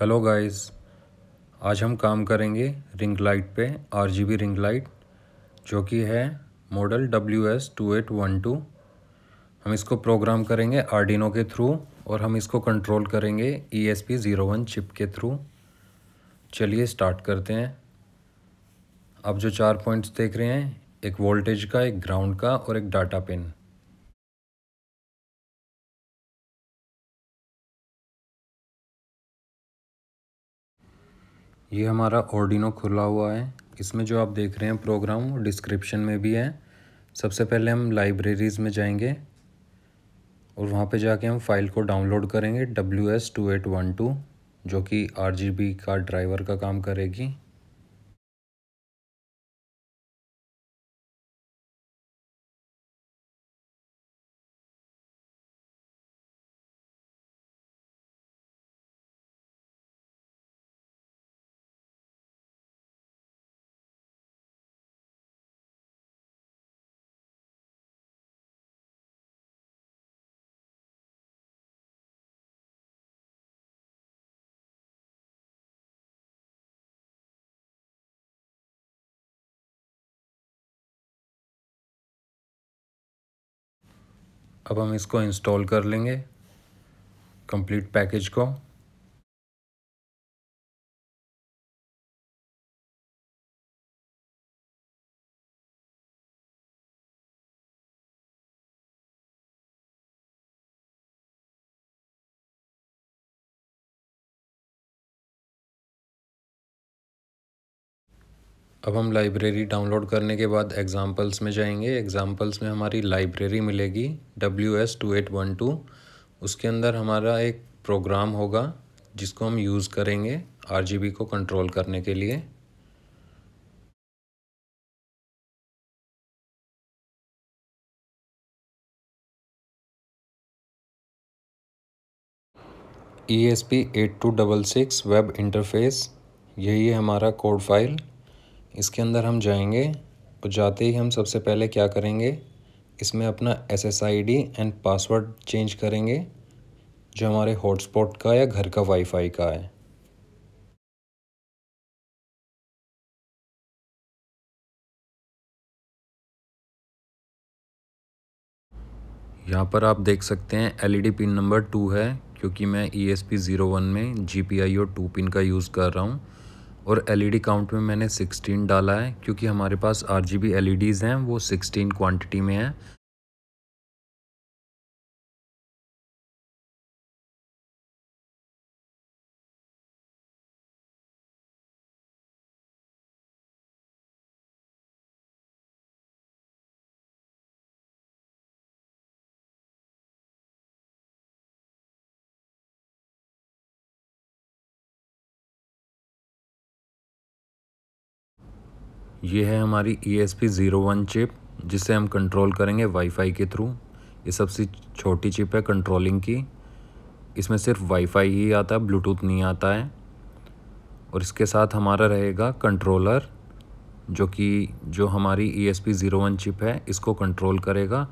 Hello guys आज हम काम करेंगे रिंग लाइट पे R G B ring light जो कि है model W S two eight one two हम इसको प्रोग्राम करेंगे आर्डिनो के थ्रू और हम इसको कंट्रोल करेंगे E S P zero one chip के थ्रू चलिए स्टार्ट करते हैं आप जो चार पॉइंट्स देख रहे हैं एक वोल्टेज का एक ग्राउंड का और एक डाटा पिन ये हमारा ऑर्डिनो खुला हुआ है इसमें जो आप देख रहे हैं प्रोग्राम डिस्क्रिप्शन में भी है सबसे पहले हम लाइब्रेरीज़ में जाएंगे और वहाँ पे जाके हम फाइल को डाउनलोड करेंगे W S two eight one two जो कि आर जी बी का ड्राइवर का काम करेगी अब हम इसको इंस्टॉल कर लेंगे कंप्लीट पैकेज को अब हम लाइब्रेरी डाउनलोड करने के बाद एग्ज़ाम्पल्स में जाएंगे एग्ज़ाम्पल्स में हमारी लाइब्रेरी मिलेगी W S two eight one two उसके अंदर हमारा एक प्रोग्राम होगा जिसको हम यूज़ करेंगे आर को कंट्रोल करने के लिए E S P eight two double six web interface यही है हमारा कोड फाइल इसके अंदर हम जाएंगे तो जाते ही हम सबसे पहले क्या करेंगे इसमें अपना S S I D and password change करेंगे जो हमारे हॉटस्पॉट का या घर का वाईफाई का है यहाँ पर आप देख सकते हैं एलईडी पिन नंबर टू है क्योंकि मैं E S P zero one में जी पी आई और टू पिन का यूज़ कर रहा हूँ और एलईडी काउंट e में मैंने 16 डाला है क्योंकि हमारे पास आर जी बी हैं वो 16 क्वांटिटी में हैं ये है हमारी E S P zero one chip जिसे हम कंट्रोल करेंगे वाईफाई के थ्रू ये सबसे छोटी चिप है कंट्रोलिंग की इसमें सिर्फ वाईफाई ही आता है ब्लूटूथ नहीं आता है और इसके साथ हमारा रहेगा कंट्रोलर जो कि जो हमारी E S P zero one chip है इसको कंट्रोल करेगा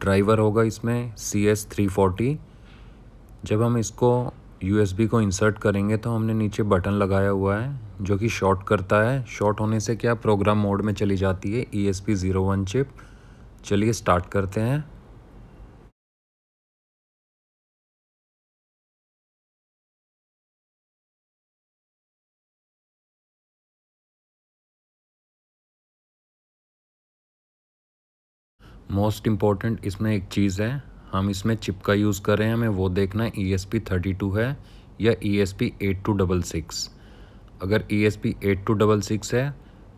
ड्राइवर होगा इसमें सी एस थ्री फोर्टी जब हम इसको यू एस बी को इंसर्ट करेंगे तो हमने नीचे बटन लगाया हुआ है जो कि शॉर्ट करता है शॉर्ट होने से क्या प्रोग्राम मोड में चली जाती है E S P zero one chip चलिए स्टार्ट करते हैं मोस्ट इम्पॉर्टेंट इसमें एक चीज़ है हम इसमें चिप का यूज़ कर रहे हैं हमें वो देखना है E S P thirty two है या E S P eight two double six अगर E S P eight two double six है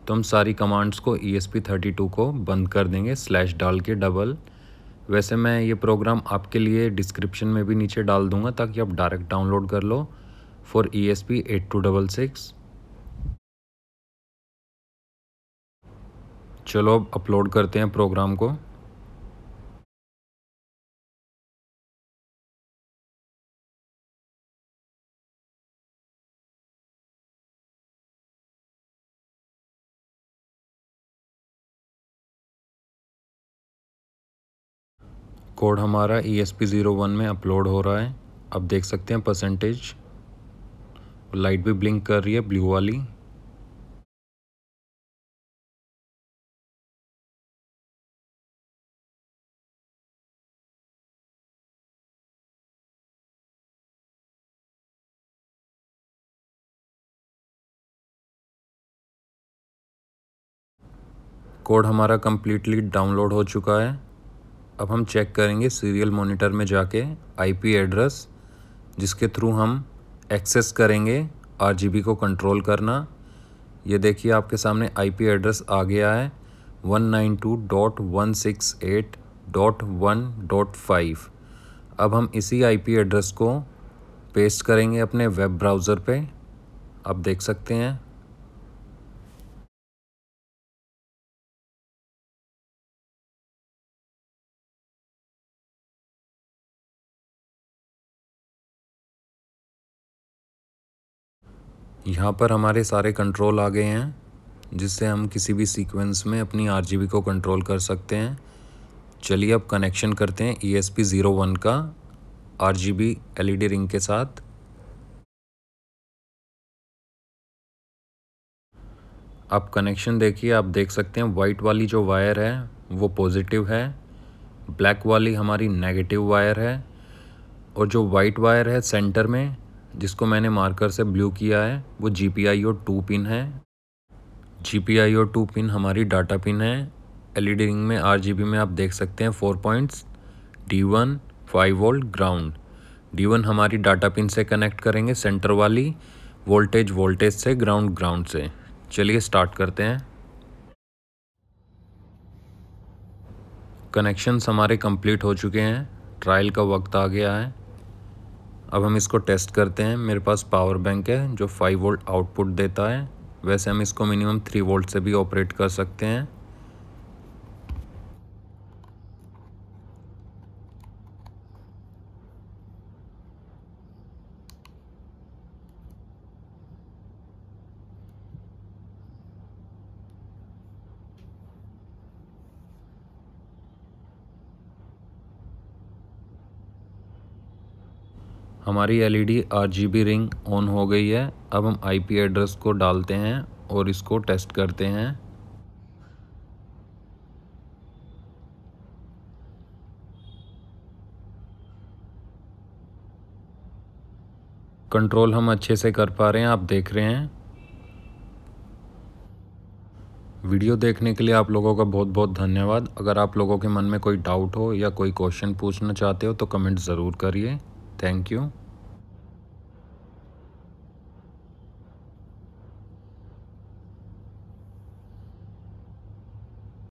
तो हम सारी कमांड्स को E S P thirty two को बंद कर देंगे स्लैश डाल के डबल वैसे मैं ये प्रोग्राम आपके लिए डिस्क्रिप्शन में भी नीचे डाल दूंगा ताकि आप डायरेक्ट डाउनलोड कर लो for E S P eight two double six चलो अब अपलोड करते हैं प्रोग्राम को कोड हमारा E S P zero one में अपलोड हो रहा है आप देख सकते हैं परसेंटेज लाइट भी ब्लिंक कर रही है ब्लू वाली कोड हमारा कम्प्लीटली डाउनलोड हो चुका है अब हम चेक करेंगे सीरियल मॉनिटर में जाके आईपी एड्रेस जिसके थ्रू हम एक्सेस करेंगे आरजीबी को कंट्रोल करना ये देखिए आपके सामने आईपी एड्रेस आ गया है one nine two dot one six eight one dot five अब हम इसी आईपी एड्रेस को पेस्ट करेंगे अपने वेब ब्राउज़र पे आप देख सकते हैं यहाँ पर हमारे सारे कंट्रोल आ गए हैं जिससे हम किसी भी सीक्वेंस में अपनी आर को कंट्रोल कर सकते हैं चलिए अब कनेक्शन करते हैं E S P zero one का R G B L E D ring के साथ आप कनेक्शन देखिए आप देख सकते हैं वाइट वाली जो वायर है वो पॉजिटिव है ब्लैक वाली हमारी नेगेटिव वायर है और जो वाइट वायर है सेंटर में जिसको मैंने मार्कर से ब्लू किया है वो G P I O two pin है G P I O two pin हमारी डाटा पिन है एल ई डी रिंग में आर जी बी में आप देख सकते हैं four points D one five volt ground D one हमारी डाटा पिन से कनेक्ट करेंगे सेंटर वाली वोल्टेज वोल्टेज से ग्राउंड ग्राउंड से चलिए स्टार्ट करते हैं कनेक्शंस हमारे कंप्लीट हो चुके हैं ट्रायल का वक्त आ गया है अब हम इसको टेस्ट करते हैं मेरे पास पावर बैंक है जो 5 वोल्ट आउटपुट देता है वैसे हम इसको मिनिमम 3 वोल्ट से भी ऑपरेट कर सकते हैं हमारी एलईडी आरजीबी रिंग ऑन हो गई है अब हम आईपी एड्रेस को डालते हैं और इसको टेस्ट करते हैं कंट्रोल हम अच्छे से कर पा रहे हैं आप देख रहे हैं वीडियो देखने के लिए आप लोगों का बहुत बहुत धन्यवाद अगर आप लोगों के मन में कोई डाउट हो या कोई क्वेश्चन पूछना चाहते हो तो कमेंट ज़रूर करिए Thank you.